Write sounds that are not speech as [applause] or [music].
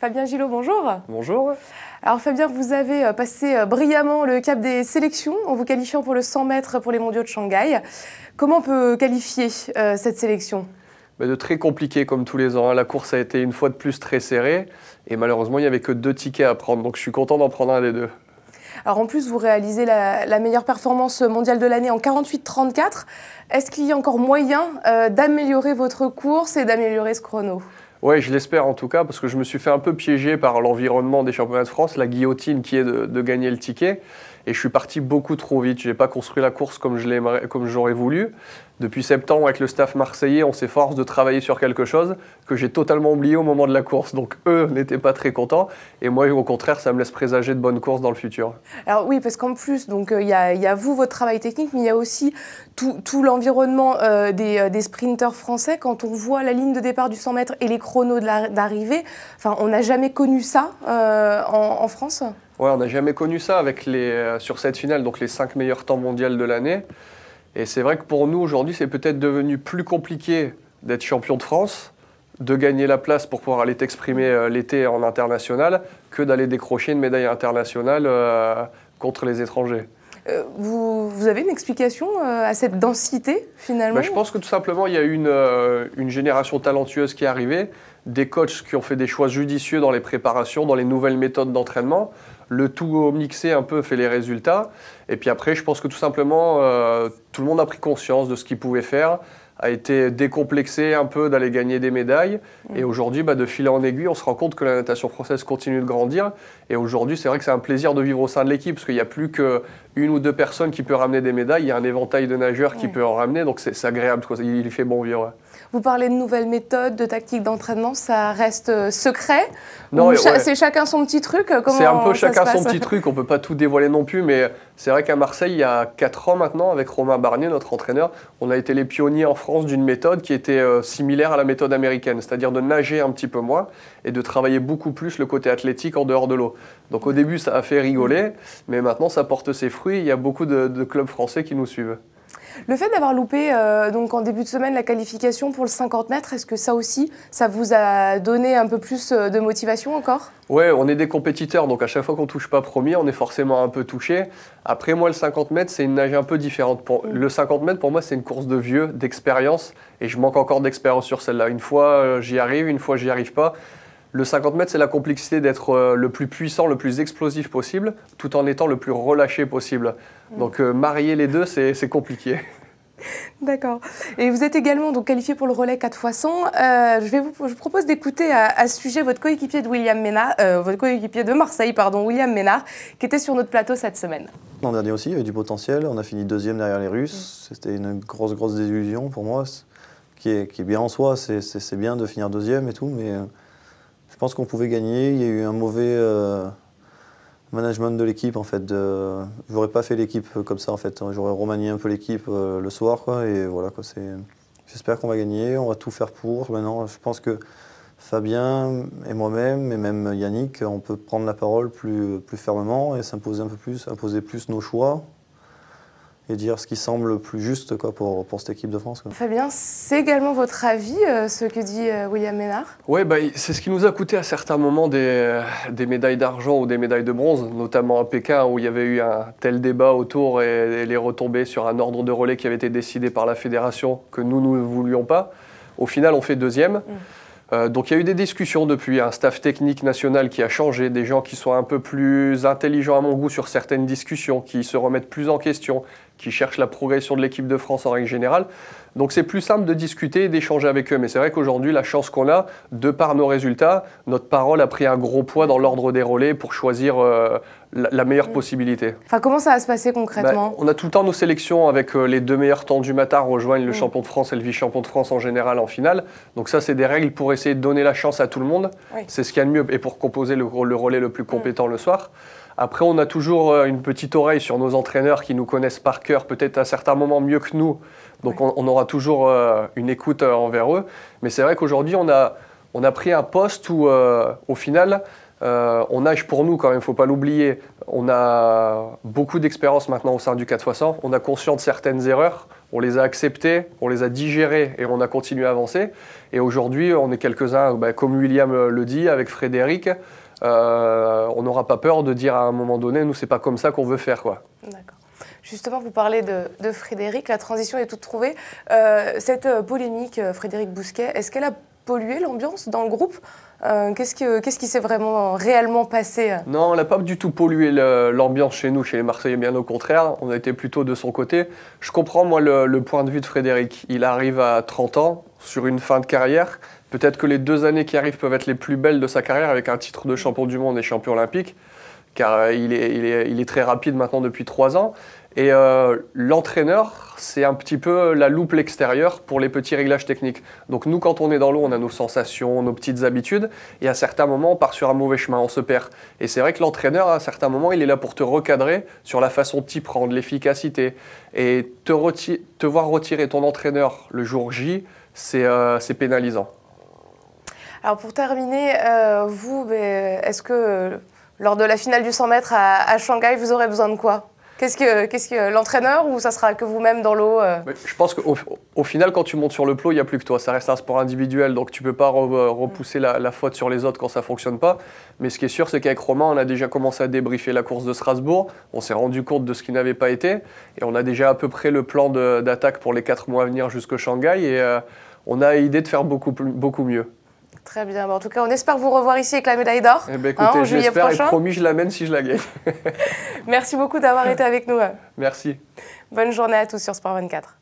Fabien Gillot, bonjour. Bonjour. Alors Fabien, vous avez euh, passé euh, brillamment le cap des sélections en vous qualifiant pour le 100 mètres pour les mondiaux de Shanghai. Comment on peut qualifier euh, cette sélection bah, de très compliqué comme tous les ans. La course a été une fois de plus très serrée et malheureusement il n'y avait que deux tickets à prendre, donc je suis content d'en prendre un des deux. Alors en plus vous réalisez la, meilleure performance mondiale de l'année en 48-34. Est-ce qu'il y a encore moyen d'améliorer votre course et d'améliorer ce chrono oui, je l'espère en tout cas, parce que je me suis fait un peu piéger par l'environnement des championnats de France, la guillotine qui est de, de gagner le ticket. Et je suis parti beaucoup trop vite. Je n'ai pas construit la course comme j'aurais voulu. Depuis septembre, avec le staff marseillais, on s'efforce de travailler sur quelque chose que j'ai totalement oublié au moment de la course. Donc eux n'étaient pas très contents. Et moi, au contraire, ça me laisse présager de bonnes courses dans le futur. Alors oui, parce qu'en plus, euh, il y, a, vous, votre travail technique, mais il y a aussi tout, l'environnement euh, euh, des, sprinteurs français. Quand on voit la ligne de départ du 100 mètres et les chronos d'arrivée, enfin, on n'a jamais connu ça en France. Ouais, on n'a jamais connu ça avec les, euh, sur cette finale, donc les cinq meilleurs temps mondiaux de l'année. Et c'est vrai que pour nous, aujourd'hui, c'est peut-être devenu plus compliqué d'être champion de France, de gagner la place pour pouvoir aller t'exprimer euh, l'été en international, que d'aller décrocher une médaille internationale euh, contre les étrangers. Vous, avez une explication à cette densité finalement bah, Je pense que tout simplement il y a une, une génération talentueuse qui est arrivée, des coachs qui ont fait des choix judicieux dans les préparations, dans les nouvelles méthodes d'entraînement, le tout mixé un peu fait les résultats. Et puis après, je pense que tout simplement, euh, tout le monde a pris conscience de ce qu'il pouvait faire, a été décomplexé un peu d'aller gagner des médailles. Mm. Et aujourd'hui, bah, de fil en aiguille, on se rend compte que la natation française continue de grandir. Et aujourd'hui, c'est vrai que c'est un plaisir de vivre au sein de l'équipe, parce qu'il n'y a plus qu'une ou deux personnes qui peuvent ramener des médailles. Il y a un éventail de nageurs qui peut en ramener, donc c'est agréable. Quoi. Il fait bon vivre. Vous parlez de nouvelles méthodes, de tactiques d'entraînement, ça reste euh, secret Non, c'est chacun son petit truc. Euh, c'est un peu chacun son petit truc. On peut pas tout dévoiler non plus, mais c'est vrai qu'à Marseille, il y a 4 ans maintenant, avec Romain Barnier, notre entraîneur, on a été les pionniers en France d'une méthode qui était euh, similaire à la méthode américaine, c'est-à-dire de nager un petit peu moins et de travailler beaucoup plus le côté athlétique en dehors de l'eau. Donc au début, ça a fait rigoler, mais maintenant, ça porte ses fruits. Il y a beaucoup de clubs français qui nous suivent. Le fait d'avoir loupé euh, donc en début de semaine la qualification pour le 50 mètres, est-ce que ça aussi, ça vous a donné un peu plus euh, de motivation encore Ouais, on est des compétiteurs, donc à chaque fois qu'on touche pas premier, on est forcément un peu touché. Après moi, le 50 mètres, c'est une nage un peu différente. Pour... Mm. Le 50 mètres, pour moi, c'est une course de vieux, d'expérience, et je manque encore d'expérience sur celle-là. Une fois, euh, j'y arrive, une fois, j'y arrive pas. Le 50 mètres, c'est la complexité d'être euh, le plus puissant, le plus explosif possible, tout en étant le plus relâché possible. Mm. Donc euh, marier les deux, c'est compliqué. [laughs] D'accord. Et vous êtes également donc qualifié pour le relais 4 x 100. je, vais vous, je propose d'écouter à, ce sujet votre coéquipier de William Ménard, euh, votre coéquipier de Marseille, pardon, William Ménard, qui était sur notre plateau cette semaine. L'an dernier aussi, il y avait du potentiel. On a fini deuxième derrière les Russes. Mm. C'était une grosse, grosse désillusion pour moi, qui est, qui est bien en soi. C'est bien de finir deuxième et tout, mais pense qu'on pouvait gagner. Il y a eu un mauvais euh, management de l'équipe en fait. J'aurais pas fait l'équipe comme ça en fait. J'aurais remanié un peu l'équipe euh, le soir quoi. Et voilà quoi. C'est. J'espère qu'on va gagner. On va tout faire pour. Maintenant, je pense que Fabien et moi-même et même Yannick, on peut prendre la parole plus plus fermement et s'imposer un peu plus, imposer plus nos choix et dire ce qui semble le plus juste quoi, pour, pour cette équipe de France. Fabien, c'est également votre avis, euh, ce que dit euh, William Ménard Oui, bah, c'est ce qui nous a coûté à certains moments des, euh, des médailles d'argent ou des médailles de bronze, notamment à Pékin où il y avait eu un tel débat autour et, les retombées sur un ordre de relais qui avait été décidé par la fédération que nous ne voulions pas. Au final, on fait deuxième. Mm. donc il y a eu des discussions depuis, un staff technique national qui a changé, des gens qui sont un peu plus intelligents à mon goût sur certaines discussions, qui se remettent plus en question, qui cherchent la progression de l'équipe de France en règle générale. Donc c'est plus simple de discuter et d'échanger avec eux. Mais c'est vrai qu'aujourd'hui, la chance qu'on a, de par nos résultats, notre parole a pris un gros poids dans l'ordre des relais pour choisir euh, la, meilleure mm. possibilité. Enfin, comment ça va se passer concrètement ben, On a tout le temps nos sélections avec euh, les deux meilleurs temps du matin rejoignent le mm. champion de France et le vice-champion de France en général en finale. Donc ça, c'est des règles pour essayer de donner la chance à tout le monde. C'est ce qu'il y a de mieux et pour composer le, relais le plus compétent mm. le soir. Après, on a toujours euh, une petite oreille sur nos entraîneurs qui nous connaissent par cœur, peut-être à certains moments mieux que nous. Donc, on, aura toujours euh, une écoute euh, envers eux. Mais c'est vrai qu'aujourd'hui, on a, pris un poste où, au final, on nage pour nous quand même, il faut pas l'oublier. On a beaucoup d'expérience maintenant au sein du 4x100. On a conscience de certaines erreurs, on les a acceptées, on les a digérées et on a continué à avancer. Et aujourd'hui, on est quelques-uns, bah, comme William le dit, avec Frédéric. Euh, on n'aura pas peur de dire à un moment donné, nous, c'est pas comme ça qu'on veut faire. quoi. D'accord. Justement, vous parlez de, Frédéric, la transition est toute trouvée. Euh, cette euh, polémique, Frédéric Bousquet, est-ce qu'elle a pollué l'ambiance dans le groupe Qu'est-ce qui, qu'est-ce qui s'est vraiment réellement passé Non, elle n'a pas du tout pollué l'ambiance chez nous, chez les Marseillais, bien au contraire. On a été plutôt de son côté. Je comprends, moi, le, le point de vue de Frédéric. Il arrive à 30 ans, sur une fin de carrière. Peut-être que les deux années qui arrivent peuvent être les plus belles de sa carrière avec un titre de champion du monde et champion olympique, car euh, il est, très rapide maintenant depuis trois ans. Et euh, l'entraîneur, c'est un petit peu la loupe extérieure pour les petits réglages techniques. Donc nous, quand on est dans l'eau, on a nos sensations, nos petites habitudes, et à certains moments, on part sur un mauvais chemin, on se perd. Et c'est vrai que l'entraîneur, à certains moments, il est là pour te recadrer sur la façon de t'y prendre, l'efficacité. Et te, voir retirer ton entraîneur le jour J, c'est euh, pénalisant. Alors pour terminer, euh, vous, ben, est-ce que euh, lors de la finale du 100 mètres à, Shanghai, vous aurez besoin de quoi Qu'est-ce que, l'entraîneur ou ça sera que vous-même dans l'eau euh Je pense qu'au final, quand tu montes sur le plot, il n'y a plus que toi. Ça reste un sport individuel, donc tu ne peux pas repousser la, faute sur les autres quand ça ne fonctionne pas. Mais ce qui est sûr, c'est qu'avec Romain, on a déjà commencé à débriefer la course de Strasbourg. On s'est rendu compte de ce qui n'avait pas été. Et on a déjà à peu près le plan d'attaque pour les 4 mois à venir jusqu'au Shanghai. Et on a idée de faire beaucoup, beaucoup mieux. Très bien. en tout cas, on espère vous revoir ici avec la médaille d'or. Eh ben, écoutez, hein, Et promis, je l'amène si je la gagne. [laughs] Merci beaucoup d'avoir été avec nous. Merci. Bonne journée à tous sur Sport 24.